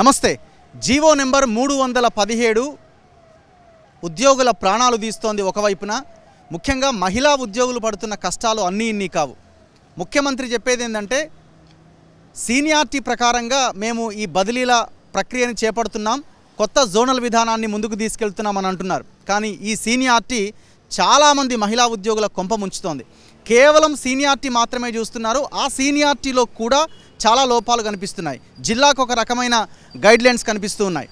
నమస్తే GO number మూడు వందల పదిహేడు ఉద్యోగుల ప్రాణాలు తీస్తోంది ఒకవైపున ముఖ్యంగా మహిళా ఉద్యోగులు పడుతున్న కష్టాలు అన్నీ ఇన్ని కావు ముఖ్యమంత్రి చెప్పేది ఏంటంటే సీనియార్టీ ప్రకారంగా మేము ఈ బదిలీల ప్రక్రియను చేపడుతున్నాం కొత్త జోనల్ విధానాన్ని ముందుకు తీసుకెళ్తున్నామని అంటున్నారు కానీ ఈ సీనియార్టీ చాలామంది మహిళా ఉద్యోగుల కొంప ముంచుతోంది కేవలం సీనియార్టీ మాత్రమే చూస్తున్నారు ఆ సీనియార్టీలో కూడా చాలా లోపాలు కనిపిస్తున్నాయి జిల్లాకు ఒక రకమైన గైడ్లైన్స్ కనిపిస్తూ ఉన్నాయి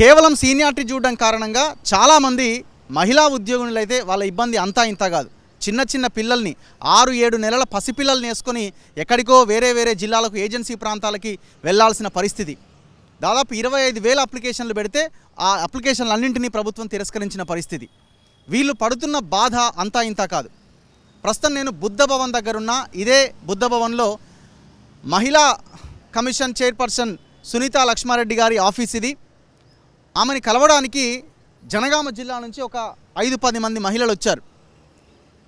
కేవలం సీనియార్టీ చూడడం కారణంగా చాలామంది మహిళా ఉద్యోగులైతే వాళ్ళ ఇబ్బంది అంతా ఇంత కాదు చిన్న చిన్న పిల్లల్ని ఆరు ఏడు నెలల పసిపిల్లల్ని వేసుకొని ఎక్కడికో వేరే వేరే జిల్లాలకు ఏజెన్సీ ప్రాంతాలకి వెళ్లాల్సిన పరిస్థితి దాదాపు ఇరవై ఐదు వేల అప్లికేషన్లు పెడితే ఆ అప్లికేషన్లన్నింటినీ ప్రభుత్వం తిరస్కరించిన పరిస్థితి వీళ్ళు పడుతున్న బాధ అంతా ఇంత కాదు ప్రస్తుతం నేను బుద్ధ భవన్ ఉన్న ఇదే బుద్ధ భవన్లో మహిళా కమిషన్ చైర్పర్సన్ సునీత లక్ష్మారెడ్డి గారి ఆఫీస్ ఇది ఆమెని కలవడానికి జనగామ జిల్లా నుంచి ఒక ఐదు పది మంది మహిళలు వచ్చారు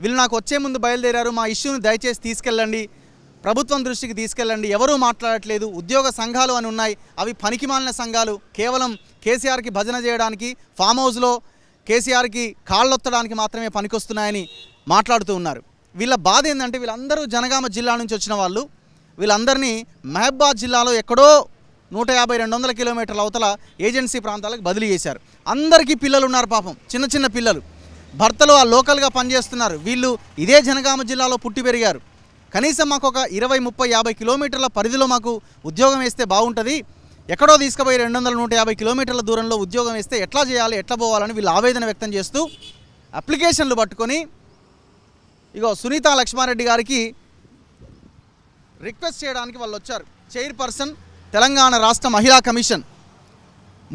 వీళ్ళు నాకు వచ్చే ముందు బయలుదేరారు మా ఇష్యూని దయచేసి తీసుకెళ్ళండి ప్రభుత్వం దృష్టికి తీసుకెళ్ళండి ఎవరూ మాట్లాడట్లేదు ఉద్యోగ సంఘాలు అని ఉన్నాయి అవి పనికిమాలిన సంఘాలు కేవలం కేసీఆర్కి భజన చేయడానికి ఫామ్ హౌస్లో కేసీఆర్కి కాళ్ళొత్తడానికి మాత్రమే పనికొస్తున్నాయని మాట్లాడుతూ ఉన్నారు వీళ్ళ బాధ ఏంటంటే వీళ్ళందరూ జనగామ జిల్లా నుంచి వచ్చిన వాళ్ళు వీళ్ళందరినీ మహబాద్ జిల్లాలో ఎక్కడో నూట యాభై రెండు వందల కిలోమీటర్ల అవతల ఏజెన్సీ ప్రాంతాలకు బదిలీ చేశారు అందరికీ పిల్లలు ఉన్నారు పాపం చిన్న చిన్న పిల్లలు భర్తలు ఆ లోకల్గా పనిచేస్తున్నారు వీళ్ళు ఇదే జనగామ జిల్లాలో పుట్టి పెరిగారు కనీసం మాకు ఒక ఇరవై ముప్పై యాభై కిలోమీటర్ల పరిధిలో మాకు ఉద్యోగం వేస్తే బాగుంటుంది ఎక్కడో తీసుకుపోయి రెండు వందల నూట యాభై కిలోమీటర్ల దూరంలో ఉద్యోగం వేస్తే ఎట్లా చేయాలి ఎట్లా పోవాలని వీళ్ళు ఆవేదన వ్యక్తం చేస్తూ అప్లికేషన్లు పట్టుకొని ఇగో సునీత లక్ష్మారెడ్డి గారికి రిక్వెస్ట్ చేయడానికి వాళ్ళు వచ్చారు చైర్పర్సన్ తెలంగాణ రాష్ట్ర మహిళా కమిషన్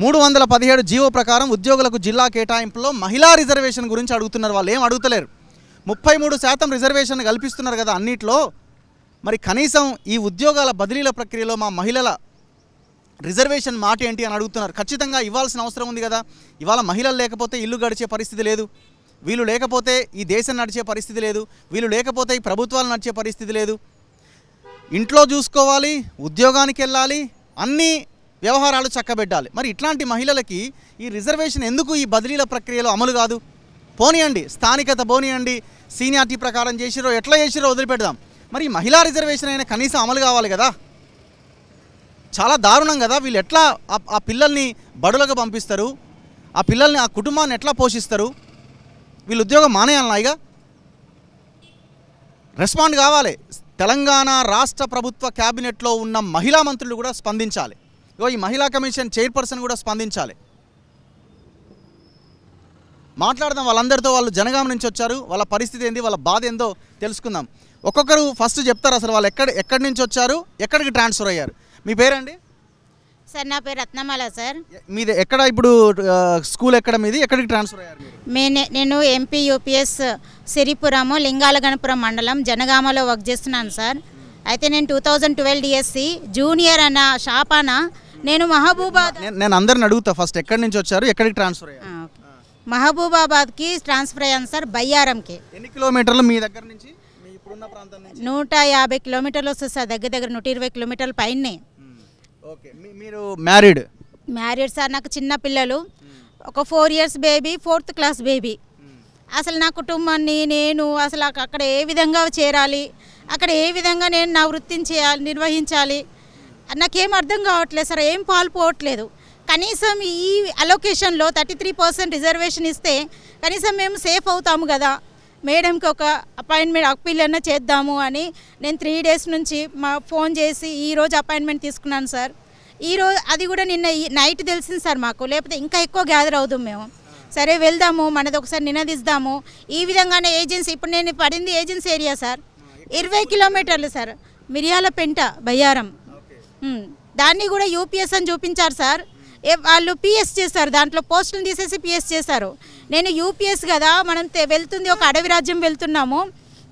మూడు వందల పదిహేడు జీవో ప్రకారం ఉద్యోగులకు జిల్లా కేటాయింపులో మహిళా రిజర్వేషన్ గురించి అడుగుతున్నారు వాళ్ళు ఏం అడుగుతలేరు ముప్పై మూడు శాతం రిజర్వేషన్ కల్పిస్తున్నారు కదా అన్నిట్లో మరి కనీసం ఈ ఉద్యోగాల బదిలీల ప్రక్రియలో మా మహిళల రిజర్వేషన్ మాట ఏంటి అని అడుగుతున్నారు ఖచ్చితంగా ఇవ్వాల్సిన అవసరం ఉంది కదా ఇవాళ మహిళలు లేకపోతే ఇల్లు గడిచే పరిస్థితి లేదు వీళ్ళు లేకపోతే ఈ దేశం నడిచే పరిస్థితి లేదు వీళ్ళు లేకపోతే ఈ ప్రభుత్వాలు నడిచే పరిస్థితి లేదు ఇంట్లో చూసుకోవాలి ఉద్యోగానికి వెళ్ళాలి అన్ని వ్యవహారాలు చక్కబెట్టాలి మరి ఇట్లాంటి మహిళలకి ఈ రిజర్వేషన్ ఎందుకు ఈ బదిలీల ప్రక్రియలో అమలు కాదు పోనీయండి స్థానికత పోనీయండి సీనియారిటీ ప్రకారం చేసిరో ఎట్లా చేసిరో వదిలిపెడదాం మరి మహిళా రిజర్వేషన్ అయినా కనీసం అమలు కావాలి కదా చాలా దారుణం కదా వీళ్ళు ఎట్లా ఆ పిల్లల్ని బడులకు పంపిస్తారు ఆ పిల్లల్ని ఆ కుటుంబాన్ని ఎట్లా పోషిస్తారు వీళ్ళు ఉద్యోగం మానేయాలన్నా ఇక రెస్పాండ్ కావాలి తెలంగాణ రాష్ట్ర ప్రభుత్వ క్యాబినెట్లో ఉన్న మహిళా మంత్రులు కూడా స్పందించాలి ఇగో ఈ మహిళా కమిషన్ చైర్పర్సన్ కూడా స్పందించాలి మాట్లాడదాం వాళ్ళందరితో వాళ్ళు జనగామ నుంచి వచ్చారు వాళ్ళ పరిస్థితి ఏంది వాళ్ళ బాధ ఏందో తెలుసుకుందాం ఒక్కొక్కరు ఫస్ట్ చెప్తారు అసలు వాళ్ళు ఎక్కడ ఎక్కడి నుంచి వచ్చారు ఎక్కడికి ట్రాన్స్ఫర్ అయ్యారు మీ పేరండి సార్ నా పేరు రత్నమాల సార్ మీది ఎక్కడ ఇప్పుడు స్కూల్ ఎక్కడ మీది ఎక్కడికి ట్రాన్స్ఫర్ అయ్యారు మేనే నేను ఎంపీ యూపీఎస్ సిరిపురము లింగాలగణపురం మండలం జనగామలో వర్క్ చేస్తున్నాను సార్ అయితే నేను two thousand twelve DSC e junior అన్న షాపాన నేను మహబూబాద్ నేను అందరిని అడుగుతా ఫస్ట్ ఎక్కడి నుంచి వచ్చారు ఎక్కడికి ట్రాన్స్ఫర్ అయ్యారు మహబూబాబాద్కి ట్రాన్స్ఫర్ అయ్యాను సార్ బయ్యారంకి ఎన్ని కిలోమీటర్లు మీ దగ్గర నుంచి నూట యాభై కిలోమీటర్లు వస్తుంది సార్ దగ్గర దగ్గర నూట ఇరవై కిలోమీటర్ల పైనే ఓకే మీరు మ్యారీడ్ మ్యారీడ్ సార్ నాకు చిన్న పిల్లలు ఒక four years baby fourth class baby అసలు నా కుటుంబాన్ని నేను అసలు అక్కడ ఏ విధంగా చేరాలి అక్కడ ఏ విధంగా నేను నా వృత్తిని చేయాలి నిర్వహించాలి నాకేం అర్థం కావట్లేదు సార్ ఏం పాల్పోవట్లేదు కనీసం ఈ అలొకేషన్లో థర్టీ త్రీ పర్సెంట్ రిజర్వేషన్ ఇస్తే కనీసం మేము సేఫ్ అవుతాము కదా మేడంకి ఒక అపాయింట్మెంట్ అప్పీల్ అన్నా చేద్దాము అని నేను త్రీ డేస్ నుంచి మా ఫోన్ చేసి ఈరోజు అపాయింట్మెంట్ తీసుకున్నాను సార్ ఈరోజు అది కూడా నిన్న నైట్ తెలిసింది సార్ మాకు లేకపోతే ఇంకా ఎక్కువ గ్యాదర్ అవుదాం మేము సరే వెళ్దాము మనది ఒకసారి నినదిస్తాము ఈ విధంగానే ఏజెన్సీ ఇప్పుడు నేను పడింది ఏజెన్సీ ఏరియా సార్ ఇరవై కిలోమీటర్లు సార్ మిరియాల పెంట బయ్యారం దాన్ని కూడా యూపీఎస్ అని చూపించారు సార్ వాళ్ళు పిఎస్ చేశారు దాంట్లో పోస్టులు తీసేసి పిఎస్ చేశారు నేను యూపీఎస్ కదా మనం వెళ్తుంది ఒక అడవి రాజ్యం వెళ్తున్నాము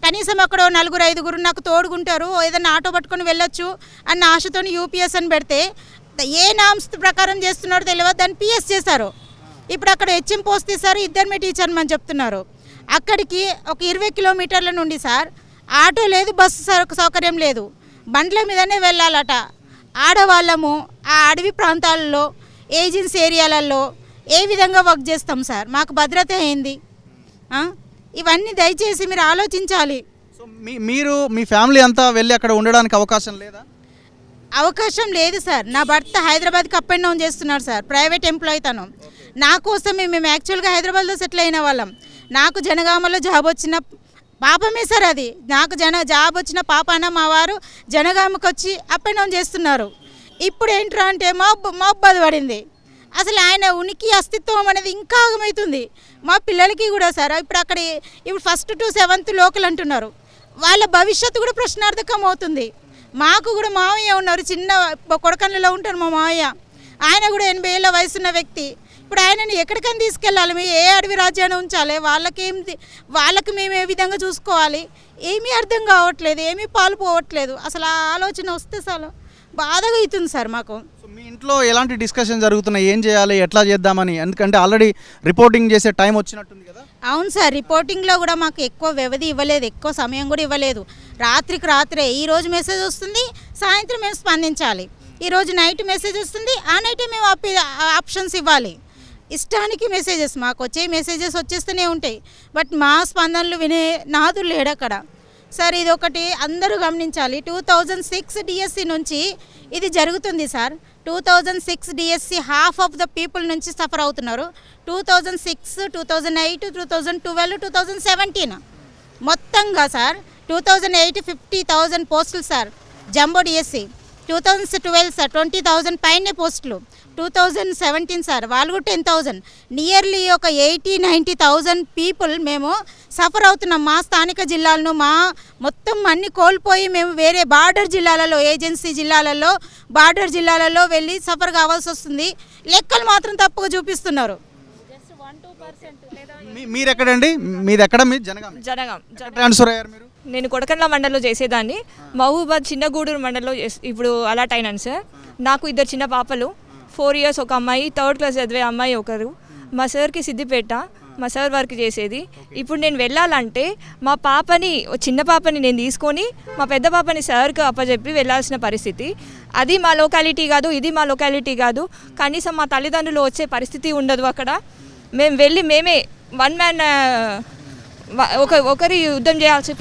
కనీసం అక్కడ నలుగురు ఐదుగురు నాకు తోడుగుంటారు ఏదైనా ఆటో పట్టుకొని వెళ్ళొచ్చు అన్న ఆశతో యూపీఎస్ అని పెడితే ఏ నామ్స్ ప్రకారం చేస్తున్నారో తెలియదు దాన్ని పిఎస్ చేశారు ఇప్పుడు అక్కడ హెచ్ఎం పోస్ట్ తీశారు ఇద్దరు మీ టీచర్ అని చెప్తున్నారు అక్కడికి ఒక ఇరవై కిలోమీటర్ల నుండి సార్ ఆటో లేదు బస్సు సౌకర్యం లేదు బండ్ల మీదనే వెళ్ళాలట ఆడవాళ్ళము ఆ అడవి ప్రాంతాలలో ఏజెన్సీ ఏరియాలలో ఏ విధంగా వర్క్ చేస్తాం సార్ మాకు భద్రత ఏంది ఇవన్నీ దయచేసి మీరు ఆలోచించాలి సో మీరు మీ ఫ్యామిలీ అంతా వెళ్ళి అక్కడ ఉండడానికి అవకాశం లేదా అవకాశం లేదు సార్ నా భర్త హైదరాబాద్కి అప్ అండ్ డౌన్ చేస్తున్నాడు సార్ ప్రైవేట్ ఎంప్లాయీ తను నా కోసం మేము యాక్చువల్గా హైదరాబాద్లో సెటిల్ అయిన వాళ్ళం నాకు జనగామలో జాబ్ వచ్చిన పాపమే సార్ అది నాకు జన జాబ్ వచ్చిన పాపాన మా వారు జనగామకు వచ్చి అప్ అండ్ డౌన్ చేస్తున్నారు ఇప్పుడు ఏంట్రా అంటే మా మబ్బది పడింది అసలు ఆయన ఉనికి అస్తిత్వం అనేది ఇంకా ఆగమవుతుంది మా పిల్లలకి కూడా సార్ ఇప్పుడు అక్కడ ఇప్పుడు ఫస్ట్ టు సెవెంత్ లోకల్ అంటున్నారు వాళ్ళ భవిష్యత్తు కూడా ప్రశ్నార్థకం అవుతుంది మాకు కూడా మావయ్య ఉన్నారు చిన్న కొడకన్లలో ఉంటారు మా మావయ్య ఆయన కూడా ఎనభై ఏళ్ళ వయసున్న వ్యక్తి ఇప్పుడు ఆయనని ఎక్కడికైనా తీసుకెళ్ళాలి మీ ఏ అడవి రాజ్యాన్ని ఉంచాలి వాళ్ళకేం వాళ్ళకి మేము ఏ విధంగా చూసుకోవాలి ఏమీ అర్థం కావట్లేదు ఏమీ పాలు పోవట్లేదు అసలు ఆలోచన వస్తే చాలు బాధగా అవుతుంది సార్ మాకు మీ ఇంట్లో ఎలాంటి డిస్కషన్ జరుగుతున్నాయి ఏం చేయాలి ఎట్లా చేద్దామని ఎందుకంటే ఆల్రెడీ రిపోర్టింగ్ చేసే టైం వచ్చినట్టుంది కదా అవును సార్ రిపోర్టింగ్లో కూడా మాకు ఎక్కువ వ్యవధి ఇవ్వలేదు ఎక్కువ సమయం కూడా ఇవ్వలేదు రాత్రికి రాత్రే ఈరోజు మెసేజ్ వస్తుంది సాయంత్రం మేము స్పందించాలి ఈ రోజు నైట్ మెసేజ్ వస్తుంది ఆ నైటే మేము ఆప్షన్స్ ఇవ్వాలి ఇష్టానికి మెసేజెస్ మాకు వచ్చే మెసేజెస్ వచ్చేస్తూనే ఉంటాయి బట్ మా స్పందనలు వినే నాదులు లేడక్కడ సార్ ఇది ఒకటి అందరూ గమనించాలి two thousand six DSC e నుంచి ఇది జరుగుతుంది sir two thousand six DSC half of the people నుంచి సఫర్ అవుతున్నారు two thousand six two thousand eight two thousand twelve two thousand seventeen మొత్తంగా sir two thousand eight fifty thousand పోస్టులు sir jumbo DSC e, two thousand twelve sir twenty thousand పైనే పోస్టులు two thousand seventeen sir వాళ్ళు కూడా ten thousand nearly ఒక eighty ninety thousand people మేము suffer అవుతున్నాం మా స్థానిక జిల్లాలను మా మొత్తం అన్ని కోల్పోయి మేము వేరే బార్డర్ జిల్లాలలో ఏజెన్సీ జిల్లాలలో బార్డర్ జిల్లాలలో వెళ్ళి సఫర్ కావాల్సి వస్తుంది లెక్కలు మాత్రం తప్పుగా చూపిస్తున్నారు మీరు ఎక్కడండి ఎక్కడ మీరు నేను కొడకండ్ల మండలిలో చేసేదాన్ని మహూబాద్ చిన్నగూడూరు మండలిలో ఇప్పుడు అలాట్ అయినాను సార్ నాకు ఇద్దరు చిన్న పాపలు ఫోర్ ఇయర్స్ ఒక అమ్మాయి థర్డ్ క్లాస్ చదివే అమ్మాయి ఒకరు మా సార్కి సిద్దిపేట మా సార్ వర్క్ చేసేది ఇప్పుడు నేను వెళ్ళాలంటే మా పాపని చిన్న పాపని నేను తీసుకొని మా పెద్ద పాపని సార్కి అప్పచెప్పి వెళ్ళాల్సిన పరిస్థితి అది మా లొకాలిటీ కాదు ఇది మా లొకాలిటీ కాదు కనీసం మా తల్లిదండ్రులు వచ్చే పరిస్థితి ఉండదు అక్కడ మేము వెళ్ళి మేమే వన్ మ్యాన్ ఒక ఒకరి యుద్ధం చేయాల్సి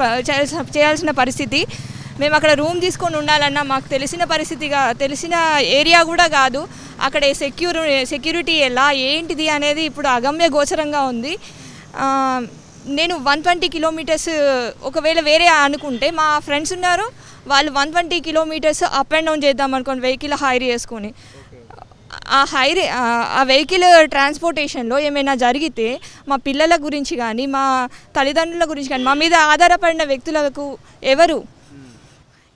చేయాల్సిన పరిస్థితి మేము అక్కడ రూమ్ తీసుకొని ఉండాలన్నా మాకు తెలిసిన పరిస్థితిగా తెలిసిన ఏరియా కూడా కాదు అక్కడ సెక్యూరి సెక్యూరిటీ ఎలా ఏంటిది అనేది ఇప్పుడు అగమ్య గోచరంగా ఉంది నేను వన్ ట్వంటీ కిలోమీటర్స్ ఒకవేళ వేరే అనుకుంటే మా ఫ్రెండ్స్ ఉన్నారు వాళ్ళు one twenty kilometres up and down చేద్దాం అనుకోండి వెహికల్ హైర్ చేసుకొని ఆ హైర్ ఆ వెహికల్ ట్రాన్స్పోర్టేషన్లో ఏమైనా జరిగితే మా పిల్లల గురించి కానీ మా తల్లిదండ్రుల గురించి కానీ మా మీద ఆధారపడిన వ్యక్తులకు ఎవరు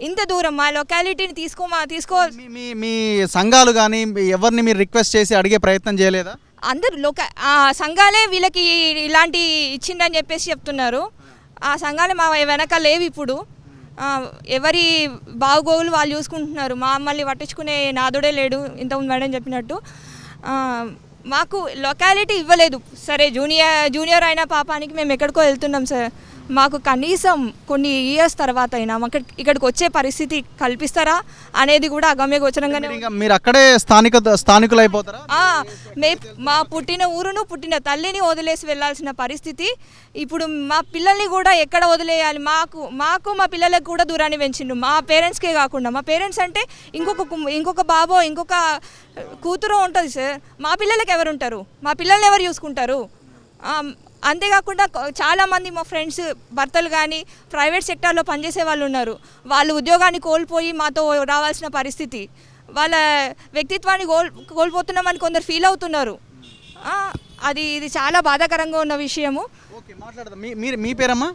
ఇంత దూరం మా లొకాలిటీని తీసుకో తీసుకో మీ మీ సంఘాలు కానీ ఎవరిని మీరు రిక్వెస్ట్ చేసి అడిగే ప్రయత్నం చేయలేదా అందరు లోక సంఘాలే వీళ్ళకి ఇలాంటి ఇచ్చిందని చెప్పేసి చెప్తున్నారు ఆ సంఘాలు మా వెనక లేవు ఇప్పుడు ఎవరి బాగోగులు వాళ్ళు చూసుకుంటున్నారు మమ్మల్ని పట్టించుకునే నాదుడే లేడు ఇంత మేడం చెప్పినట్టు మాకు లొకాలిటీ ఇవ్వలేదు సరే జూనియర్ జూనియర్ అయిన పాపానికి మేము ఎక్కడికో వెళ్తున్నాం సార్ మాకు కనీసం కొన్ని ఇయర్స్ తర్వాత అయినా మాకు ఇక్కడికి వచ్చే పరిస్థితి కల్పిస్తారా అనేది కూడా అగమ్య గోచరంగానే మీరు అక్కడే స్థానికులు మే మా పుట్టిన ఊరును పుట్టిన తల్లిని వదిలేసి వెళ్ళాల్సిన పరిస్థితి ఇప్పుడు మా పిల్లల్ని కూడా ఎక్కడ వదిలేయాలి మాకు మాకు మా పిల్లలకు కూడా దూరాన్ని పెంచిండు మా పేరెంట్స్కే కాకుండా మా పేరెంట్స్ అంటే ఇంకొక ఇంకొక బాబో ఇంకొక కూతురో ఉంటుంది సార్ మా పిల్లలకి ఎవరుంటారు మా పిల్లల్ని ఎవరు చూసుకుంటారు అంతేకాకుండా చాలామంది మా ఫ్రెండ్స్ భర్తలు కానీ ప్రైవేట్ సెక్టార్లో పనిచేసే వాళ్ళు ఉన్నారు వాళ్ళు ఉద్యోగాన్ని కోల్పోయి మాతో రావాల్సిన పరిస్థితి వాళ్ళ వ్యక్తిత్వాన్ని కోల్ కోల్పోతున్నామని కొందరు ఫీల్ అవుతున్నారు అది ఇది చాలా బాధాకరంగా ఉన్న విషయము మీరు మీ పేరమ్మా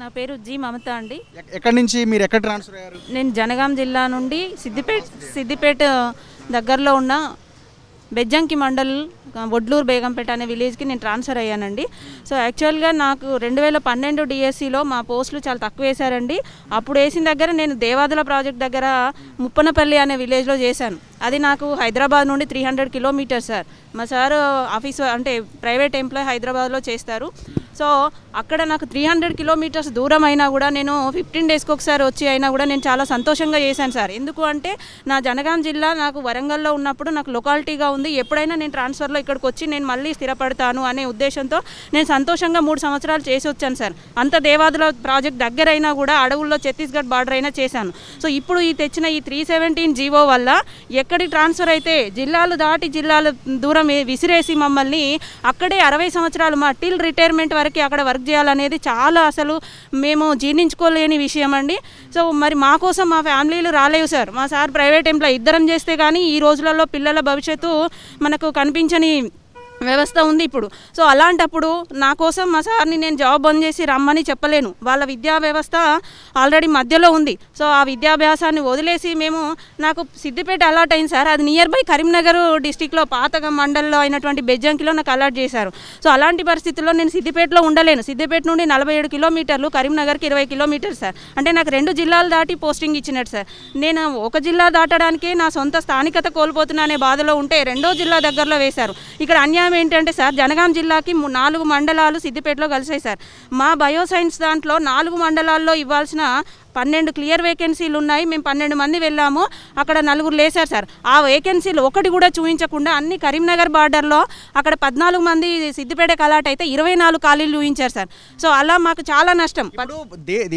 నా పేరు జి మమత అండి ఎక్కడి నుంచి మీరు ఎక్కడ ట్రాన్స్ఫర్ అయ్యారు నేను జనగాం జిల్లా నుండి సిద్దిపేట సిద్దిపేట దగ్గరలో ఉన్న బెజ్జంకి మండల్ వడ్లూరు బేగంపేట అనే విలేజ్కి నేను ట్రాన్స్ఫర్ అయ్యానండి సో యాక్చువల్గా నాకు రెండు వేల పన్నెండు డిఎస్సిలో మా పోస్టులు చాలా తక్కువ వేశారండి అప్పుడు వేసిన దగ్గర నేను దేవాదుల ప్రాజెక్ట్ దగ్గర ముప్పనపల్లి అనే విలేజ్లో చేశాను అది నాకు హైదరాబాద్ నుండి త్రీ హండ్రెడ్ కిలోమీటర్స్ సార్ మా సార్ ఆఫీస్ అంటే ప్రైవేట్ ఎంప్లాయ్ హైదరాబాద్లో చేస్తారు సో అక్కడ నాకు త్రీ హండ్రెడ్ కిలోమీటర్స్ దూరం అయినా కూడా నేను ఫిఫ్టీన్ డేస్కి ఒకసారి వచ్చి అయినా కూడా నేను చాలా సంతోషంగా చేశాను సార్ ఎందుకు అంటే నా జనగాం జిల్లా నాకు వరంగల్లో ఉన్నప్పుడు నాకు లొకాలిటీగా ఉంది ఎప్పుడైనా నేను ట్రాన్స్ఫర్లో ఇక్కడికి వచ్చి నేను మళ్ళీ స్థిరపడతాను అనే ఉద్దేశంతో నేను సంతోషంగా మూడు సంవత్సరాలు చేసి వచ్చాను సార్ అంత దేవాదుల ప్రాజెక్ట్ దగ్గరైనా కూడా అడవుల్లో ఛత్తీస్గఢ్ బార్డర్ అయినా చేశాను సో ఇప్పుడు ఈ తెచ్చిన ఈ త్రీ సెవెంటీన్ జీవో వల్ల ఎక్కడికి ట్రాన్స్ఫర్ అయితే జిల్లాలు దాటి జిల్లాలు దూరం విసిరేసి మమ్మల్ని అక్కడే అరవై సంవత్సరాలు మా టిల్ రిటైర్మెంట్ వరకు అక్కడ వర్క్ చేయాలనేది చాలా అసలు మేము జీర్ణించుకోలేని విషయం అండి సో మరి మా కోసం మా ఫ్యామిలీలు రాలేవు సార్ మా సార్ ప్రైవేట్ ఎంప్లాయ్ ఇద్దరం చేస్తే కానీ ఈ రోజులలో పిల్లల భవిష్యత్తు మనకు కనిపించని వ్యవస్థ ఉంది ఇప్పుడు సో అలాంటప్పుడు నా కోసం మా సార్ని నేను జాబ్ బంద్ చేసి రమ్మని చెప్పలేను వాళ్ళ విద్యా వ్యవస్థ ఆల్రెడీ మధ్యలో ఉంది సో ఆ విద్యాభ్యాసాన్ని వదిలేసి మేము నాకు సిద్దిపేట అలాట్ అయింది సార్ అది నియర్ బై కరీంనగర్ డిస్టిక్లో పాతక మండల్లో అయినటువంటి బెజ్జంకిలో నాకు అలాట్ చేశారు సో అలాంటి పరిస్థితుల్లో నేను సిద్దిపేటలో ఉండలేను సిద్దిపేట నుండి నలభై ఏడు కిలోమీటర్లు కరీంనగర్కి ఇరవై కిలోమీటర్స్ సార్ అంటే నాకు రెండు జిల్లాలు దాటి పోస్టింగ్ ఇచ్చినట్టు సార్ నేను ఒక జిల్లా దాటడానికి నా సొంత స్థానికత కోల్పోతున్నా అనే బాధలో ఉంటే రెండో జిల్లా దగ్గరలో వేశారు ఇక్కడ అన్యాయం కారణం ఏంటంటే సార్ జనగాం జిల్లాకి నాలుగు మండలాలు సిద్దిపేటలో కలిసాయి సార్ మా బయోసైన్స్ దాంట్లో నాలుగు మండలాల్లో ఇవ్వాల్సిన పన్నెండు క్లియర్ వేకెన్సీలు ఉన్నాయి మేము పన్నెండు మంది వెళ్ళాము అక్కడ నలుగురు లేసారు సార్ ఆ వేకెన్సీలు ఒకటి కూడా చూపించకుండా అన్ని కరీంనగర్ బార్డర్లో అక్కడ పద్నాలుగు మంది సిద్దిపేట కలాట్ అయితే ఇరవై నాలుగు ఖాళీలు చూపించారు సార్ సో అలా మాకు చాలా నష్టం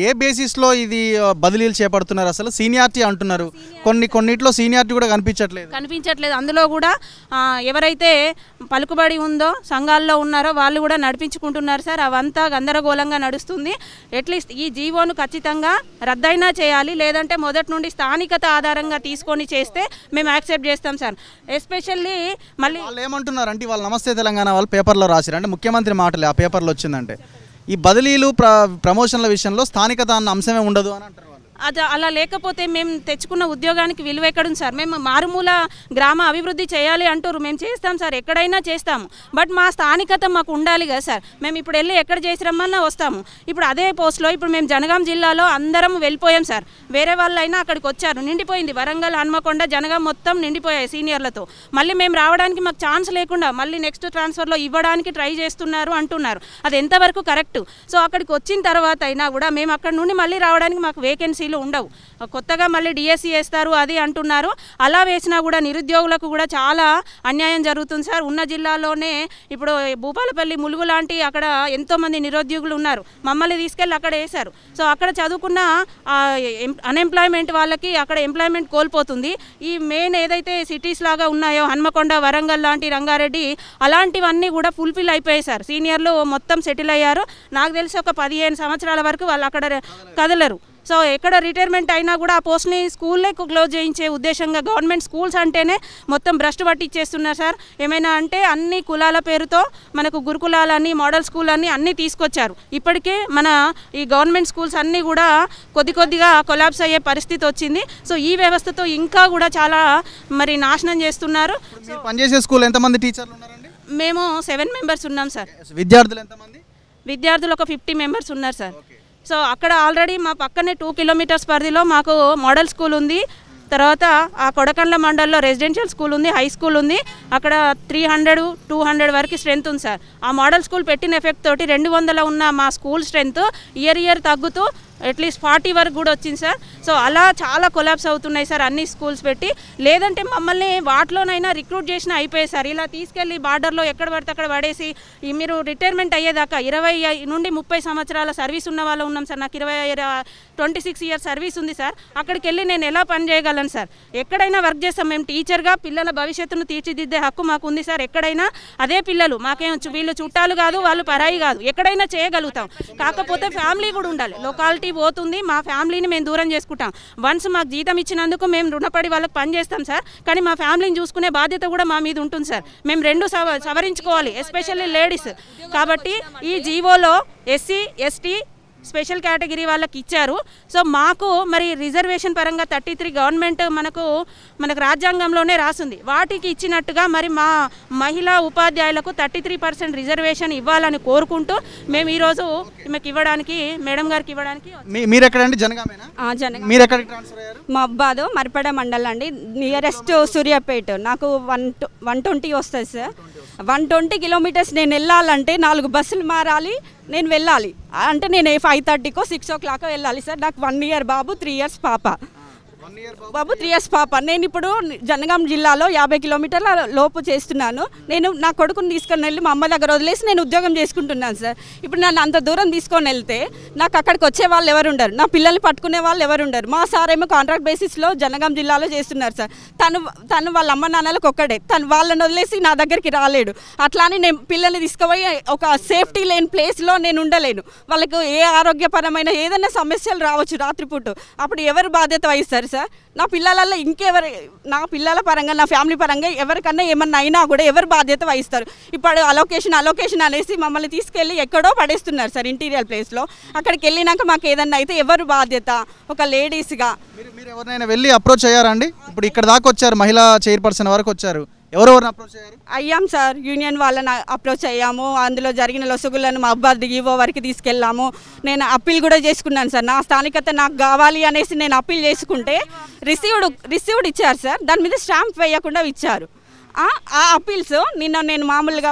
ఏ బేసిస్లో ఇది బదిలీలు చేపడుతున్నారు అసలు సీనియార్టీ అంటున్నారు కొన్ని కొన్నిట్లో సీనియార్టీ కూడా కనిపించట్లేదు కనిపించట్లేదు అందులో కూడా ఎవరైతే పలుకుబడి ఉందో సంఘాల్లో ఉన్నారో వాళ్ళు కూడా నడిపించుకుంటున్నారు సార్ అవంతా గందరగోళంగా నడుస్తుంది అట్లీస్ట్ ఈ జీవోను ఖచ్చితంగా రద్దయినా చేయాలి లేదంటే మొదటి నుండి స్థానికత ఆధారంగా తీసుకొని చేస్తే మేము యాక్సెప్ట్ చేస్తాం సార్ ఎస్పెషల్లీ మళ్ళీ వాళ్ళు ఏమంటున్నారంటే వాళ్ళు నమస్తే తెలంగాణ వాళ్ళు పేపర్లో రాశారు అంటే ముఖ్యమంత్రి మాటలే ఆ పేపర్లో వచ్చిందంటే ఈ బదిలీలు ప్ర ప్రమోషన్ల విషయంలో స్థానికత అన్న అంశమే ఉండదు అని అంటారు అది అలా లేకపోతే మేము తెచ్చుకున్న ఉద్యోగానికి విలువ ఎక్కడుంది సార్ మేము మారుమూల గ్రామ అభివృద్ధి చేయాలి అంటారు మేము చేస్తాం సార్ ఎక్కడైనా చేస్తాము బట్ మా స్థానికత మాకు ఉండాలి కదా సార్ మేము ఇప్పుడు వెళ్ళి ఎక్కడ చేసిరమ్మన్నా వస్తాము ఇప్పుడు అదే పోస్ట్లో ఇప్పుడు మేము జనగాం జిల్లాలో అందరం వెళ్ళిపోయాం సార్ వేరే వాళ్ళైనా అక్కడికి వచ్చారు నిండిపోయింది వరంగల్ హన్మకొండ జనగాం మొత్తం నిండిపోయాయి సీనియర్లతో మళ్ళీ మేము రావడానికి మాకు ఛాన్స్ లేకుండా మళ్ళీ నెక్స్ట్ ట్రాన్స్ఫర్లో ఇవ్వడానికి ట్రై చేస్తున్నారు అంటున్నారు అది ఎంతవరకు కరెక్ట్ సో అక్కడికి వచ్చిన తర్వాత అయినా కూడా మేము అక్కడ నుండి మళ్ళీ రావడానికి మాకు వేకెన్సీ ఛార్జీలు ఉండవు కొత్తగా మళ్ళీ డిఎస్సి e వేస్తారు అది అంటున్నారు అలా వేసినా కూడా నిరుద్యోగులకు కూడా చాలా అన్యాయం జరుగుతుంది సార్ ఉన్న జిల్లాలోనే ఇప్పుడు భూపాలపల్లి ములుగు లాంటి అక్కడ ఎంతోమంది నిరుద్యోగులు ఉన్నారు మమ్మల్ని తీసుకెళ్ళి అక్కడ వేశారు సో అక్కడ చదువుకున్న అన్ఎంప్లాయ్మెంట్ వాళ్ళకి అక్కడ ఎంప్లాయ్మెంట్ కోల్పోతుంది ఈ మెయిన్ ఏదైతే సిటీస్ లాగా ఉన్నాయో హన్మకొండ వరంగల్ లాంటి రంగారెడ్డి అలాంటివన్నీ కూడా ఫుల్ఫిల్ అయిపోయాయి సార్ సీనియర్లు మొత్తం సెటిల్ అయ్యారు నాకు తెలిసి ఒక పదిహేను సంవత్సరాల వరకు వాళ్ళు అక్కడ కదలరు సో ఎక్కడ రిటైర్మెంట్ అయినా కూడా ఆ పోస్ట్ని స్కూల్లే క్లోజ్ చేయించే ఉద్దేశంగా గవర్నమెంట్ స్కూల్స్ అంటేనే మొత్తం భ్రష్టు పట్టిచ్చేస్తున్నారు సార్ ఏమైనా అంటే అన్ని కులాల పేరుతో మనకు గురుకులాలని మోడల్ స్కూల్ అని అన్నీ తీసుకొచ్చారు ఇప్పటికే మన ఈ గవర్నమెంట్ స్కూల్స్ అన్నీ కూడా కొద్ది కొద్దిగా కొలాబ్స్ అయ్యే పరిస్థితి వచ్చింది సో ఈ వ్యవస్థతో ఇంకా కూడా చాలా మరి నాశనం చేస్తున్నారు పనిచేసే స్కూల్ ఎంతమంది టీచర్లు ఉన్నారండి మేము సెవెన్ మెంబర్స్ ఉన్నాం సార్ విద్యార్థులు ఎంతమంది విద్యార్థులు ఒక ఫిఫ్టీ మెంబర్స్ ఉన్నారు సార్ సో అక్కడ ఆల్రెడీ మా పక్కనే టూ కిలోమీటర్స్ పరిధిలో మాకు మోడల్ స్కూల్ ఉంది తర్వాత ఆ కొడకండ్ల మండల్లో రెసిడెన్షియల్ స్కూల్ ఉంది హై స్కూల్ ఉంది అక్కడ త్రీ హండ్రెడ్ టూ హండ్రెడ్ వరకు స్ట్రెంత్ ఉంది సార్ ఆ మోడల్ స్కూల్ పెట్టిన ఎఫెక్ట్ తోటి రెండు వందల ఉన్న మా school strength year year at least forty ఫార్టీ వరకు కూడా వచ్చింది సార్ సో అలా చాలా కొలాబ్స్ అవుతున్నాయి సార్ అన్ని స్కూల్స్ పెట్టి లేదంటే మమ్మల్ని వాటిలోనైనా రిక్రూట్ చేసినా అయిపోయాయి సార్ ఇలా తీసుకెళ్ళి బార్డర్లో ఎక్కడ పడితే అక్కడ పడేసి మీరు రిటైర్మెంట్ అయ్యేదాకా ఇరవై నుండి ముప్పై సంవత్సరాల సర్వీస్ ఉన్న వాళ్ళు ఉన్నాం సార్ నాకు ఇరవై ట్వంటీ సిక్స్ ఇయర్స్ సర్వీస్ ఉంది సార్ అక్కడికి వెళ్ళి నేను ఎలా పని చేయగలను సార్ ఎక్కడైనా వర్క్ చేస్తాం మేము టీచర్గా పిల్లల భవిష్యత్తును తీర్చిదిద్దే హక్కు మాకు ఉంది సార్ ఎక్కడైనా అదే పిల్లలు మాకేం వీళ్ళు చుట్టాలు కాదు వాళ్ళు పరాయి కాదు ఎక్కడైనా చేయగలుగుతాం కాకపోతే ఫ్యామిలీ కూడా ఉండాలి లొకాలిటీ ఫ్యామిలీ పోతుంది మా ఫ్యామిలీని మేము దూరం చేసుకుంటాం వన్స్ మాకు జీతం ఇచ్చినందుకు మేము రుణపడి వాళ్ళకి పని చేస్తాం సార్ కానీ మా ఫ్యామిలీని చూసుకునే బాధ్యత కూడా మా మీద ఉంటుంది సార్ మేము రెండు సవరించుకోవాలి ఎస్పెషల్లీ లేడీస్ కాబట్టి ఈ జీవోలో ఎస్సీ ఎస్టీ స్పెషల్ కేటగిరీ వాళ్ళకి ఇచ్చారు సో మాకు మరి రిజర్వేషన్ పరంగా థర్టీ త్రీ గవర్నమెంట్ మనకు మనకు రాజ్యాంగంలోనే రాసింది వాటికి ఇచ్చినట్టుగా మరి మా మహిళా ఉపాధ్యాయులకు థర్టీ త్రీ పర్సెంట్ రిజర్వేషన్ ఇవ్వాలని కోరుకుంటూ మేము ఈరోజు మీకు ఇవ్వడానికి మేడం గారికి ఇవ్వడానికి మీరు మీరు ఎక్కడ మా అబ్బాదు మరిపడ మండలం అండి నియరెస్ట్ సూర్యాపేట నాకు వన్ వన్ ట్వంటీ వస్తుంది సార్ వన్ ట్వంటీ కిలోమీటర్స్ నేను వెళ్ళాలంటే నాలుగు బస్సులు మారాలి నేను వెళ్ళాలి అంటే నేను ఫైవ్ థర్టీకో సిక్స్ ఓ క్లాక్ వెళ్ళాలి సార్ నాకు వన్ ఇయర్ బాబు త్రీ ఇయర్స్ పాప బాబు త్రీ ఇయర్స్ పాప నేను ఇప్పుడు జనగాం జిల్లాలో యాభై కిలోమీటర్ల లోపు చేస్తున్నాను నేను నా కొడుకుని తీసుకొని వెళ్ళి మా అమ్మ దగ్గర వదిలేసి నేను ఉద్యోగం చేసుకుంటున్నాను సార్ ఇప్పుడు నన్ను అంత దూరం తీసుకొని వెళ్తే నాకు అక్కడికి వచ్చే వాళ్ళు ఎవరు ఉండరు నా పిల్లల్ని పట్టుకునే వాళ్ళు ఎవరు ఉండరు మా సార్ ఏమో కాంట్రాక్ట్ బేసిస్లో జనగాం జిల్లాలో చేస్తున్నారు సార్ తను తను వాళ్ళ అమ్మ నాన్నలకు ఒక్కడే తను వాళ్ళని వదిలేసి నా దగ్గరికి రాలేడు అట్లానే నేను పిల్లల్ని తీసుకుపోయి ఒక సేఫ్టీ లేని ప్లేస్లో నేను ఉండలేను వాళ్ళకు ఏ ఆరోగ్యపరమైన ఏదైనా సమస్యలు రావచ్చు రాత్రిపూట అప్పుడు ఎవరు బాధ్యత వహిస్తారు సార్ కదా నా పిల్లలలో ఇంకెవరు నా పిల్లల పరంగా నా ఫ్యామిలీ పరంగా ఎవరికన్నా ఏమన్నా అయినా కూడా ఎవరు బాధ్యత వహిస్తారు ఇప్పుడు అలొకేషన్ అలొకేషన్ అనేసి మమ్మల్ని తీసుకెళ్ళి ఎక్కడో పడేస్తున్నారు సార్ ఇంటీరియర్ ప్లేస్లో అక్కడికి వెళ్ళినాక మాకు ఏదన్నా అయితే ఎవరు బాధ్యత ఒక లేడీస్గా మీరు ఎవరినైనా వెళ్ళి అప్రోచ్ అయ్యారండి ఇప్పుడు ఇక్కడ దాకా వచ్చారు మహిళా చైర్పర్సన్ వరకు వచ్చారు ఎవరెవరిని అప్రోచ్ అయ్యాం సార్ యూనియన్ వాళ్ళని అప్రోచ్ అయ్యాము అందులో జరిగిన లొసుగులను మా అబ్బాయి ఈవో వరకు తీసుకెళ్ళాము నేను అప్పీల్ కూడా చేసుకున్నాను సార్ నా స్థానికత నాకు కావాలి అనేసి నేను అప్పీల్ చేసుకుంటే రిసీవ్డ్ రిసీవ్డ్ ఇచ్చారు సార్ దాని మీద స్టాంప్ వేయకుండా ఇచ్చారు ఆ అప్పీల్స్ నిన్న నేను మామూలుగా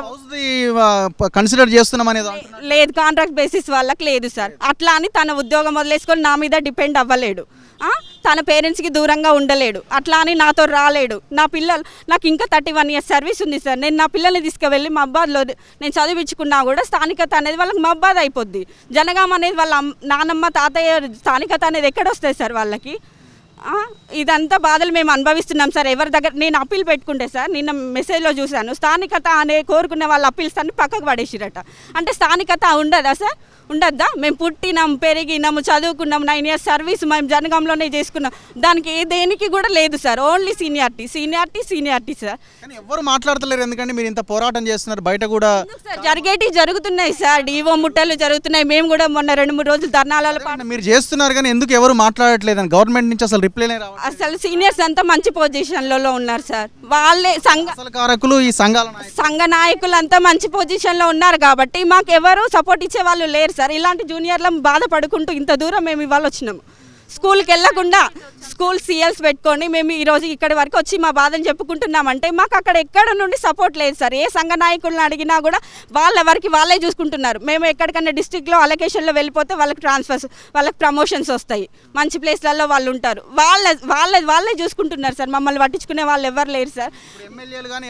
కన్సిడర్ లేదు కాంట్రాక్ట్ బేసిస్ వాళ్ళకి లేదు సార్ అట్లా అని తన ఉద్యోగం వదిలేసుకొని నా మీద డిపెండ్ అవ్వలేడు తన పేరెంట్స్కి దూరంగా ఉండలేడు అట్లా అని నాతో రాలేడు నా పిల్లలు నాకు ఇంకా థర్టీ వన్ ఇయర్స్ సర్వీస్ ఉంది సార్ నేను నా పిల్లల్ని తీసుకువెళ్ళి మబ్బాద్లో నేను చదివించుకున్నా కూడా స్థానికత అనేది వాళ్ళకి మబ్బాద్ అయిపోద్ది జనగామ అనేది వాళ్ళ నానమ్మ తాతయ్య స్థానికత అనేది ఎక్కడొస్తాయి సార్ వాళ్ళకి ఇదంతా బాధలు మేము అనుభవిస్తున్నాం సార్ ఎవరి దగ్గర నేను అప్పీల్ పెట్టుకుంటే సార్ నిన్న మెసేజ్లో చూశాను స్థానికత అనే కోరుకునే వాళ్ళ అప్పీల్స్ అన్ని పక్కకు పడేసిరట అంటే స్థానికత ఉండదా సార్ ఉండద్దా మేము పుట్టినాం పెరిగినాము చదువుకున్నాం నైన్ ఇయర్స్ సర్వీస్ మేము జనగంలోనే చేసుకున్నాం దానికి దేనికి కూడా లేదు sir only seniority seniority seniority sir ఎవరు మాట్లాడతలేరు ఎందుకంటే మీరు ఇంత పోరాటం చేస్తున్నారు బయట కూడా జరిగేటివి జరుగుతున్నాయి సార్ డివో ముట్టలు జరుగుతున్నాయి మేము కూడా మొన్న రెండు మూడు రోజులు ధర్నాలలో మీరు చేస్తున్నారు కానీ ఎందుకు ఎవరు మాట్లాడట్లేదు గవర్నమెంట్ నుంచి అసలు అసలు సీనియర్స్ అంతా మంచి పొజిషన్లలో ఉన్నారు సార్ వాళ్ళే సంఘ ఈ సంఘాల సంఘ నాయకులు అంతా మంచి పొజిషన్లో ఉన్నారు కాబట్టి మాకు ఎవరు సపోర్ట్ ఇచ్చే వాళ్ళు లేరు సార్ ఇలాంటి జూనియర్లను బాధపడుకుంటూ ఇంత దూరం మేము ఇవాళ వచ్చినాము స్కూల్కి వెళ్ళకుండా స్కూల్ సీఎల్స్ పెట్టుకొని మేము ఈరోజు ఇక్కడి వరకు వచ్చి మా బాధను చెప్పుకుంటున్నామంటే మాకు అక్కడ ఎక్కడ నుండి సపోర్ట్ లేదు సార్ ఏ సంఘ నాయకులను అడిగినా కూడా వాళ్ళ వరకు వాళ్ళే చూసుకుంటున్నారు మేము ఎక్కడికన్నా డిస్టిక్లో అలొకేషన్లో వెళ్ళిపోతే వాళ్ళకి ట్రాన్స్ఫర్స్ వాళ్ళకి ప్రమోషన్స్ వస్తాయి మంచి ప్లేస్లలో వాళ్ళు ఉంటారు వాళ్ళ వాళ్ళ వాళ్ళే చూసుకుంటున్నారు సార్ మమ్మల్ని పట్టించుకునే వాళ్ళు ఎవరు లేరు సార్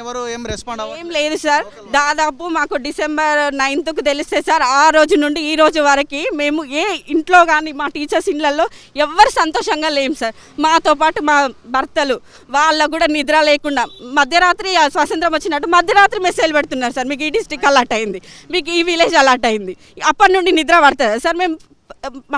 ఎవరు ఏం రెస్పాండ్ ఏం లేదు సార్ దాదాపు మాకు డిసెంబర్ నైన్త్కు తెలిస్తే సార్ ఆ రోజు నుండి ఈ రోజు వరకు మేము ఏ ఇంట్లో కానీ మా టీచర్స్ ఎవరు ఎవ్వరు సంతోషంగా లేం సార్ మాతో పాటు మా భర్తలు వాళ్ళకు కూడా నిద్ర లేకుండా మధ్యరాత్రి స్వాతంత్రం వచ్చినట్టు మధ్యరాత్రి మెసేజ్ పెడుతున్నారు సార్ మీకు ఈ డిస్టిక్ అలాట్ అయింది మీకు ఈ విలేజ్ అలాట్ అయింది అప్పటి నుండి నిద్ర పడుతుంది సార్ మేము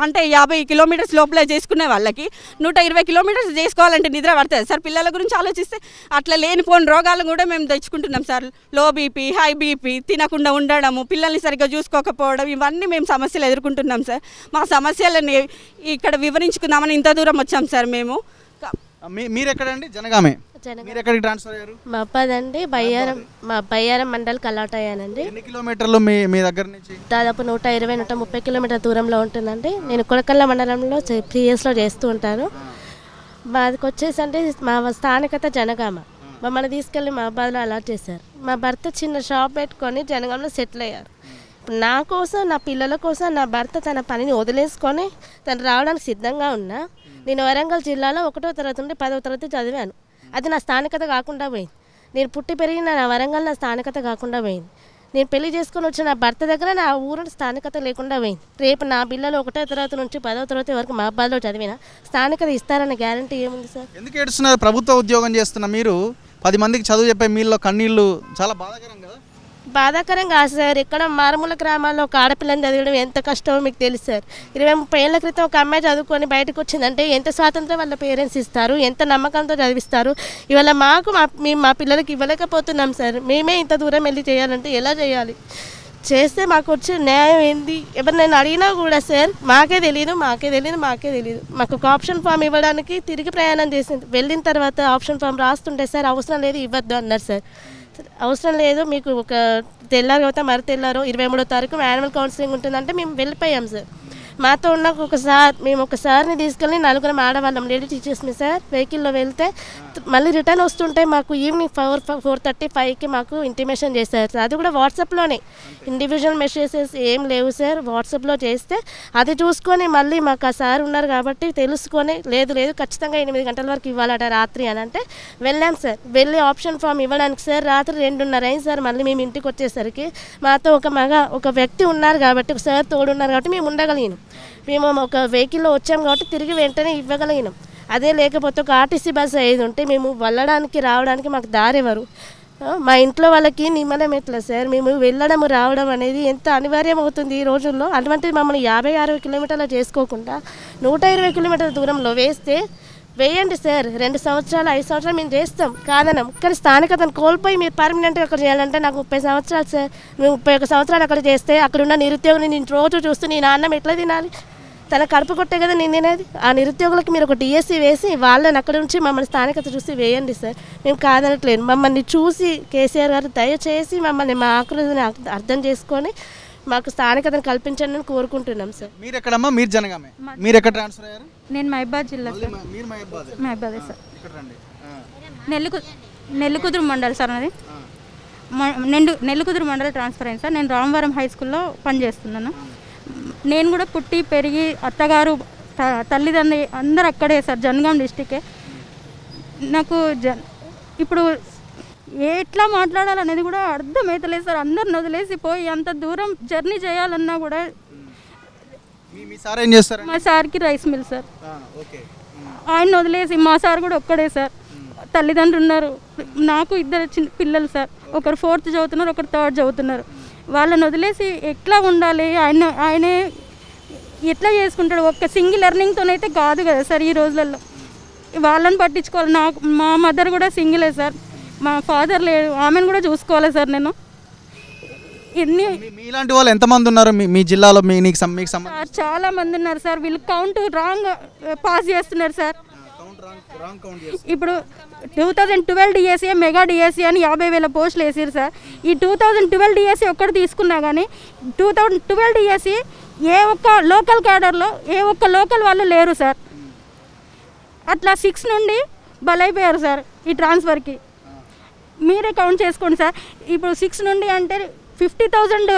అంటే యాభై కిలోమీటర్స్ లోపల చేసుకునే వాళ్ళకి నూట ఇరవై కిలోమీటర్స్ చేసుకోవాలంటే నిద్ర పడుతుంది సార్ పిల్లల గురించి ఆలోచిస్తే అట్లా లేనిపోని రోగాలు కూడా మేము తెచ్చుకుంటున్నాం sir low BP high BP తినకుండా ఉండడము పిల్లల్ని సరిగ్గా చూసుకోకపోవడం ఇవన్నీ మేము సమస్యలు ఎదుర్కొంటున్నాం సార్ మా సమస్యలని ఇక్కడ వివరించుకుందామని ఇంత దూరం వచ్చాం సార్ మేము మీరెక్కడండి జనగామే మా బయ్యారం మా బయ్యారం అయ్యానండి కిలోమీటర్లు మీ దగ్గర దాదాపు నూట ఇరవై నూట ముప్పై కిలోమీటర్ దూరంలో ఉంటుందండి నేను కొడకల్ల మండలంలో త్రీ ఇయర్స్లో చేస్తూ ఉంటాను మాదికి అంటే మా స్థానికత జనగామ మమ్మల్ని తీసుకెళ్ళి మా అబ్బాయిలో అలాట్ చేశారు మా భర్త చిన్న షాప్ పెట్టుకొని జనగామలో సెటిల్ అయ్యారు నా కోసం నా పిల్లల కోసం నా భర్త తన పనిని వదిలేసుకొని తను రావడానికి సిద్ధంగా ఉన్నా నేను వరంగల్ జిల్లాలో ఒకటో తరగతి నుండి పదో తరగతి చదివాను అది నా స్థానికత కాకుండా పోయింది నేను పుట్టి పెరిగిన నా వరంగల్ నా స్థానికత కాకుండా పోయింది నేను పెళ్లి చేసుకొని వచ్చిన నా భర్త దగ్గర నా ఊరు స్థానికత లేకుండా పోయింది రేపు నా పిల్లలు ఒకటో తరగతి నుంచి పదో తరగతి వరకు మా అబ్బాయిలో చదివిన స్థానికత ఇస్తారన్న గ్యారంటీ ఏముంది సార్ ఎందుకు ఏడుస్తున్నారు ప్రభుత్వ ఉద్యోగం చేస్తున్న మీరు పది మందికి చదువు చెప్పే మీలో కన్నీళ్ళు చాలా బాధాకరంగా బాధాకరంగా సార్ ఇక్కడ మారుమూల గ్రామాల్లో ఒక ఆడపిల్లని చదవడం ఎంత కష్టమో మీకు తెలుసు సార్ ఇరవై ముప్పై ఏళ్ళ క్రితం ఒక అమ్మాయి చదువుకొని బయటకు వచ్చిందంటే ఎంత స్వాతంత్రం వాళ్ళ పేరెంట్స్ ఇస్తారు ఎంత నమ్మకంతో చదివిస్తారు ఇవాళ మాకు మా మేము మా పిల్లలకి ఇవ్వలేకపోతున్నాం సార్ మేమే ఇంత దూరం వెళ్ళి చేయాలంటే ఎలా చేయాలి చేస్తే మాకు వచ్చే న్యాయం ఏంది ఎవరు నేను అడిగినా కూడా సార్ మాకే తెలియదు మాకే తెలియదు మాకే తెలియదు మాకు ఒక ఆప్షన్ ఫామ్ ఇవ్వడానికి తిరిగి ప్రయాణం చేసింది వెళ్ళిన తర్వాత ఆప్షన్ ఫామ్ రాస్తుంటే సార్ అవసరం లేదు ఇవ్వద్దు అన్నారు సార్ అవసరం లేదు మీకు ఒక తెల్లారి అవుతా మరి తెల్లారు ఇరవై మూడో తారీఖు యాన్యువల్ కౌన్సిలింగ్ ఉంటుందంటే మేము వెళ్ళిపోయాం సార్ మాతో ఉన్న ఒక సార్ మేము ఒక సార్ని తీసుకెళ్ళి నలుగురం ఆడవాళ్ళం లేడీ టీచర్స్ని సార్ వెహికల్లో వెళ్తే మళ్ళీ రిటర్న్ వస్తుంటే మాకు ఈవినింగ్ ఫోర్ ఫోర్ థర్టీ ఫైవ్కి మాకు ఇంటిమేషన్ చేశారు సార్ అది కూడా వాట్సాప్లోనే ఇండివిజువల్ మెసేజెస్ ఏం లేవు సార్ వాట్సాప్లో చేస్తే అది చూసుకొని మళ్ళీ మాకు ఆ సార్ ఉన్నారు కాబట్టి తెలుసుకొని లేదు లేదు ఖచ్చితంగా ఎనిమిది గంటల వరకు ఇవ్వాలట రాత్రి అని అంటే వెళ్ళాం సార్ వెళ్ళి ఆప్షన్ ఫామ్ ఇవ్వడానికి సార్ రాత్రి రెండున్నర అయింది సార్ మళ్ళీ మేము ఇంటికి వచ్చేసరికి మాతో ఒక మగ ఒక వ్యక్తి ఉన్నారు కాబట్టి ఒక సార్ తోడున్నారు కాబట్టి మేము ఉండగలిగాను మేము ఒక వెహికల్లో వచ్చాం కాబట్టి తిరిగి వెంటనే ఇవ్వగలిగినాం అదే లేకపోతే ఒక ఆర్టీసీ బస్సు ఏది ఉంటే మేము వెళ్ళడానికి రావడానికి మాకు దారెవరు మా ఇంట్లో వాళ్ళకి నిమ్మనం ఎట్లా సార్ మేము వెళ్ళడం రావడం అనేది ఎంత అనివార్యం అవుతుంది ఈ రోజుల్లో అటువంటిది మమ్మల్ని యాభై అరవై కిలోమీటర్లు చేసుకోకుండా నూట ఇరవై కిలోమీటర్ల దూరంలో వేస్తే వేయండి సార్ రెండు సంవత్సరాలు ఐదు సంవత్సరాలు మేము చేస్తాం కాదనం కానీ స్థానికతను కోల్పోయి మీరు పర్మనెంట్గా అక్కడ చేయాలంటే నాకు ముప్పై సంవత్సరాలు సార్ మేము ముప్పై ఒక సంవత్సరాలు అక్కడ చేస్తే అక్కడ ఉన్న నిరుద్యోగిని నేను రోజు చూస్తూ నేను అన్నం ఎట్లా తినాలి తన కడుపు కొట్టే కదా నేను తినేది ఆ నిరుద్యోగులకు మీరు ఒక డిఎస్సి e వేసి వాళ్ళని అక్కడ నుంచి మమ్మల్ని స్థానికత చూసి వేయండి సార్ మేము కాదనట్లేదు మమ్మల్ని చూసి కేసీఆర్ గారు దయచేసి మమ్మల్ని మా ఆకృతిని అర్థం చేసుకొని మాకు స్థానికతను కల్పించండి అని కోరుకుంటున్నాం సార్ మీరు ఎక్కడమ్మా మీరు జనగామే మీరు ఎక్కడ ట్రాన్స్ఫర్ అయ్యారు నేను మహిబాద్ జిల్లా సార్ మహిబాదే సార్ నెల్లికు నెల్లికుదురు మండలి సార్ అది నేను నెల్లికుదురు మండలి ట్రాన్స్ఫర్ అయింది సార్ నేను రామవరం హై స్కూల్లో పనిచేస్తున్నాను నేను కూడా పుట్టి పెరిగి అత్తగారు తల్లిదండ్రి అందరు అక్కడే సార్ జనగాం డిస్టికే నాకు జ ఇప్పుడు ఎట్లా మాట్లాడాలనేది కూడా అర్థమవుతలేదు సార్ అందరిని వదిలేసి పోయి అంత దూరం జర్నీ చేయాలన్నా కూడా సార్ మా సార్కి రైస్ మిల్ సార్ ఆయన వదిలేసి మా సార్ కూడా ఒక్కడే సార్ తల్లిదండ్రులు ఉన్నారు నాకు ఇద్దరు చిన్న పిల్లలు సార్ ఒకరు ఫోర్త్ చదువుతున్నారు ఒకరు థర్డ్ చదువుతున్నారు వాళ్ళని వదిలేసి ఎట్లా ఉండాలి ఆయన ఆయనే ఎట్లా చేసుకుంటాడు ఒక్క సింగిల్ ఎర్నింగ్తోనైతే కాదు కదా సార్ ఈ రోజులలో వాళ్ళని పట్టించుకోవాలి నాకు మా మదర్ కూడా సింగిలే సార్ మా ఫాదర్ లేదు ఆమెను కూడా చూసుకోవాలి సార్ నేను ఎన్ని మీలాంటి వాళ్ళు ఎంతమంది ఉన్నారు మీ జిల్లాలో మీకు సార్ చాలా మంది ఉన్నారు సార్ వీళ్ళు కౌంట్ రాంగ్ పాస్ చేస్తున్నారు సార్ ఇప్పుడు two thousand twelve DSC mega DSC అని యాభై వేల పోస్టులు వేసారు సార్ ఈ టూ థౌజండ్ ట్వెల్వ్ డిఎస్ఏ ఒక్కటి తీసుకున్నా కానీ టూ థౌజండ్ ట్వెల్వ్ డిఎస్ఈ ఏ ఒక్క లోకల్ క్యాడర్లో ఏ ఒక్క లోకల్ వాళ్ళు లేరు సార్ అట్లా సిక్స్ నుండి బలైపోయారు సార్ ఈ ట్రాన్స్ఫర్కి మీరే కౌంట్ చేసుకోండి సార్ ఇప్పుడు సిక్స్ నుండి అంటే ఫిఫ్టీ థౌజండ్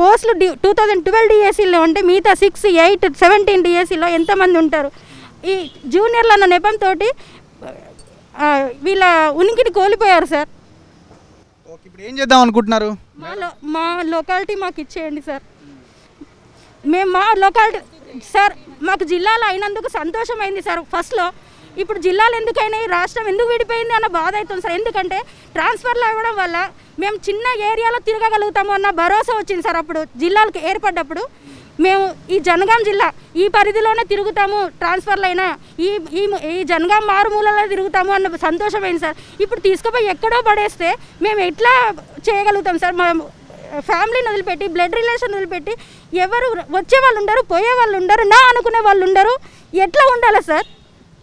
పోస్టులు డి టూ థౌజండ్ ట్వెల్వ్ డిఎస్సీలో ఉంటే మిగతా సిక్స్ ఎయిట్ సెవెంటీన్ డిఎస్సీలో ఎంతమంది ఉంటారు ఈ జూనియర్లు అన్న నెపంతో వీళ్ళ ఉనికిని కోల్పోయారు సార్ ఇప్పుడు ఏం చేద్దాం అనుకుంటున్నారు మా లొకాలిటీ మాకు ఇచ్చేయండి సార్ మేము మా లొకాలిటీ సార్ మాకు జిల్లాలో అయినందుకు సంతోషమైంది సార్ ఫస్ట్లో ఇప్పుడు జిల్లాలు ఎందుకైనాయి రాష్ట్రం ఎందుకు విడిపోయింది అన్న బాధ అవుతుంది సార్ ఎందుకంటే ట్రాన్స్ఫర్లు అవ్వడం వల్ల మేము చిన్న ఏరియాలో తిరగగలుగుతాము అన్న భరోసా వచ్చింది సార్ అప్పుడు జిల్లాలకు ఏర్పడ్డప్పుడు మేము ఈ జనగాం జిల్లా ఈ పరిధిలోనే తిరుగుతాము ట్రాన్స్ఫర్లు అయినా ఈ ఈ ఈ జనగాం మారుమూలలో తిరుగుతాము అన్న సంతోషమైంది సార్ ఇప్పుడు తీసుకుపోయి ఎక్కడో పడేస్తే మేము ఎట్లా చేయగలుగుతాం సార్ మా ఫ్యామిలీని వదిలిపెట్టి బ్లడ్ రిలేషన్ వదిలిపెట్టి ఎవరు వచ్చే వాళ్ళు ఉండరు పోయే వాళ్ళు ఉండరు నా అనుకునే వాళ్ళు ఉండరు ఎట్లా ఉండాలి సార్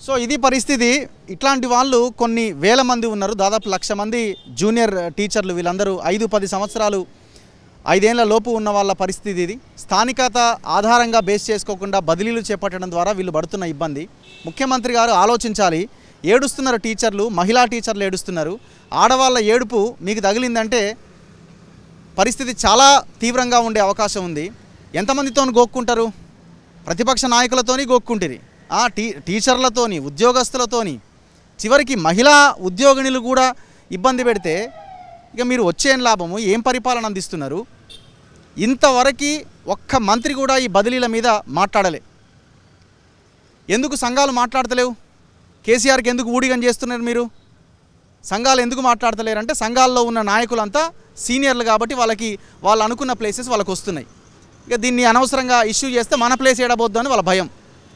సో ఇది పరిస్థితి ఇట్లాంటి వాళ్ళు కొన్ని వేల మంది ఉన్నారు దాదాపు లక్ష మంది జూనియర్ టీచర్లు వీళ్ళందరూ ఐదు పది సంవత్సరాలు ఐదేళ్ల లోపు ఉన్న వాళ్ళ పరిస్థితి ఇది స్థానికత ఆధారంగా బేస్ చేసుకోకుండా బదిలీలు చేపట్టడం ద్వారా వీళ్ళు పడుతున్న ఇబ్బంది ముఖ్యమంత్రి గారు ఆలోచించాలి ఏడుస్తున్నారు టీచర్లు మహిళా టీచర్లు ఏడుస్తున్నారు ఆడవాళ్ళ ఏడుపు మీకు తగిలిందంటే పరిస్థితి చాలా తీవ్రంగా ఉండే అవకాశం ఉంది ఎంతమందితో గోక్కుంటారు ప్రతిపక్ష నాయకులతోని గోక్కుంటుంది ఆ టీ టీచర్లతోని ఉద్యోగస్తులతోని చివరికి మహిళా ఉద్యోగినులు కూడా ఇబ్బంది పెడితే ఇక మీరు వచ్చేం లాభము ఏం పరిపాలన అందిస్తున్నారు ఇంతవరకు ఒక్క మంత్రి కూడా ఈ బదిలీల మీద మాట్లాడలే ఎందుకు సంఘాలు మాట్లాడతలేవు కేసీఆర్కి ఎందుకు ఊడిగం చేస్తున్నారు మీరు సంఘాలు ఎందుకు మాట్లాడతలేరంటే సంఘాల్లో ఉన్న నాయకులంతా సీనియర్లు కాబట్టి వాళ్ళకి వాళ్ళు అనుకున్న ప్లేసెస్ వాళ్ళకు వస్తున్నాయి ఇక దీన్ని అనవసరంగా ఇష్యూ చేస్తే మన ప్లేస్ ఏడబోద్దు అని వాళ్ళ భయం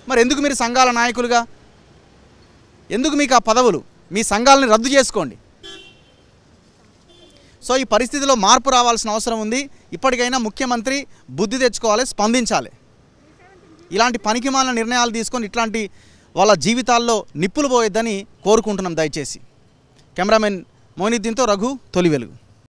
మరి ఎందుకు మీరు సంఘాల నాయకులుగా ఎందుకు మీకు ఆ పదవులు మీ సంఘాలని రద్దు చేసుకోండి సో ఈ పరిస్థితిలో మార్పు రావాల్సిన అవసరం ఉంది ఇప్పటికైనా ముఖ్యమంత్రి బుద్ధి తెచ్చుకోవాలి స్పందించాలి ఇలాంటి పనికిమాలిన నిర్ణయాలు తీసుకొని ఇట్లాంటి వాళ్ళ జీవితాల్లో నిప్పులు పోయొద్దని కోరుకుంటున్నాం దయచేసి కెమెరామెన్ మోనిద్దీన్తో రఘు తొలి వెలుగు